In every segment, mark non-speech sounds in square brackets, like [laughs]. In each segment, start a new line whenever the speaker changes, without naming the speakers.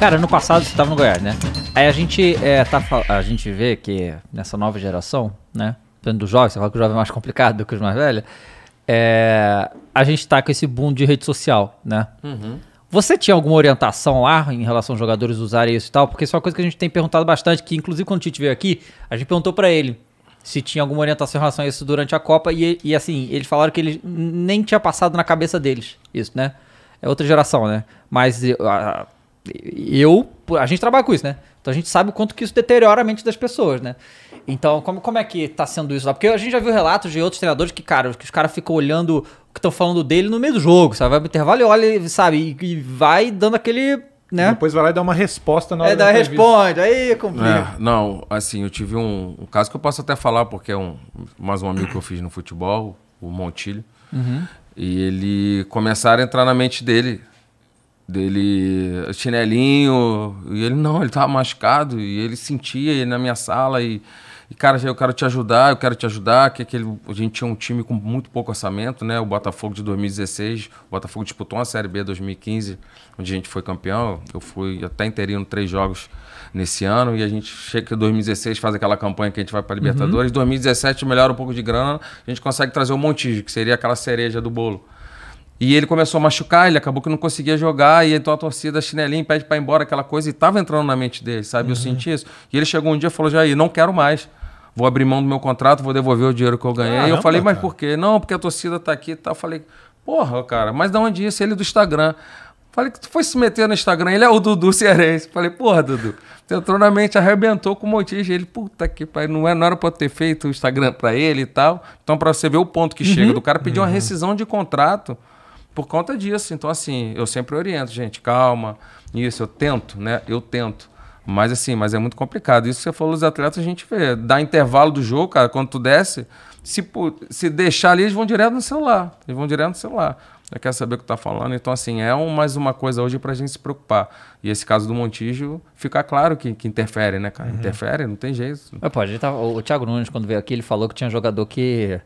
Cara, ano passado você tava no Goiás, né? Aí a gente, é, tá, a gente vê que nessa nova geração, né? Tanto dos jovens, você fala que o jovem é mais complicado do que os mais velhos. É, a gente tá com esse boom de rede social, né? Uhum. Você tinha alguma orientação lá em relação aos jogadores usarem isso e tal? Porque isso é uma coisa que a gente tem perguntado bastante, que inclusive quando o Tite veio aqui, a gente perguntou para ele se tinha alguma orientação em relação a isso durante a Copa e, e assim, eles falaram que ele nem tinha passado na cabeça deles isso, né? É outra geração, né? Mas a, eu. A gente trabalha com isso, né? Então a gente sabe o quanto que isso deteriora a mente das pessoas, né? Então, como, como é que tá sendo isso lá? Porque a gente já viu relatos de outros treinadores que, cara, que os caras ficam olhando o que estão falando dele no meio do jogo, sabe? Vai pro intervalo e olha, sabe? E, e vai dando aquele. Né? Depois vai lá e dá uma resposta na é, hora. É, da responde, aí complica.
É, não, assim, eu tive um, um, caso que eu posso até falar, porque é um, mais um amigo que eu fiz no futebol, o Montilho. Uhum. E ele começaram a entrar na mente dele dele chinelinho, e ele não, ele tava machucado, e ele sentia ele na minha sala, e, e cara, eu quero te ajudar, eu quero te ajudar, que aquele, a gente tinha um time com muito pouco orçamento, né, o Botafogo de 2016, o Botafogo disputou uma Série B 2015, onde a gente foi campeão, eu fui até interino três jogos nesse ano, e a gente chega em 2016, faz aquela campanha que a gente vai para Libertadores, uhum. 2017 melhora um pouco de grana, a gente consegue trazer o Montijo, que seria aquela cereja do bolo, e ele começou a machucar, ele acabou que não conseguia jogar, e então a torcida chinelinha pede para ir embora, aquela coisa, e tava entrando na mente dele, sabe? Uhum. Eu senti isso. E ele chegou um dia e falou: Jair, não quero mais. Vou abrir mão do meu contrato, vou devolver o dinheiro que eu ganhei. e eu falei, mas cara. por quê? Não, porque a torcida tá aqui e tá. tal. Falei, porra, cara, mas de onde isso? Ele é do Instagram. Falei que tu foi se meter no Instagram, ele é o Dudu Cearense. Falei, porra, Dudu, tu entrou na mente, arrebentou com o motivo. Ele, puta que pariu, não, é, não era pra eu ter feito o Instagram pra ele e tal. Então, pra você ver o ponto que uhum. chega do cara pediu uhum. uma rescisão de contrato por conta disso. Então, assim, eu sempre oriento, gente, calma, isso, eu tento, né? Eu tento. Mas assim, mas é muito complicado. Isso que você falou dos atletas, a gente vê. Dá intervalo do jogo, cara, quando tu desce, se, se deixar ali, eles vão direto no celular. Eles vão direto no celular. Já quer saber o que tá falando. Então, assim, é um, mais uma coisa hoje pra gente se preocupar. E esse caso do Montijo, fica claro que, que interfere, né, cara? Uhum. Interfere, não tem jeito.
pode é, pô, a gente tava, o Thiago Nunes, quando veio aqui, ele falou que tinha jogador que.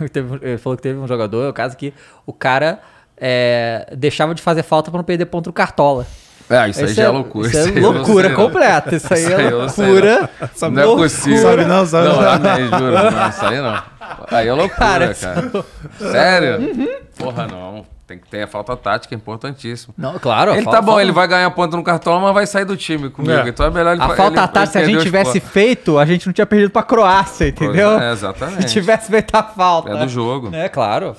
[laughs] ele falou que teve um jogador, é o caso que o cara é, deixava de fazer falta para não perder ponto do Cartola. é isso, aí já é, é, loucura. Isso é [laughs] loucura completa. Isso aí, é, é loucura. não é possível. Sabe não, sabe não. Não, juro. Não, isso aí não. Aí é loucura, cara. cara. Sério? Uhum. Porra,
não. Tem que ter a falta tática, é importantíssimo. Não, claro. Ele tá falta, tá bom, falta... ele vai ganhar ponto no cartola, mas vai sair do time comigo. É. Então é melhor ele A falta tática, se a gente tivesse
feito, a gente não tinha perdido pra Croácia, entendeu? É, exatamente. Se tivesse feito a falta. É do jogo. É, claro.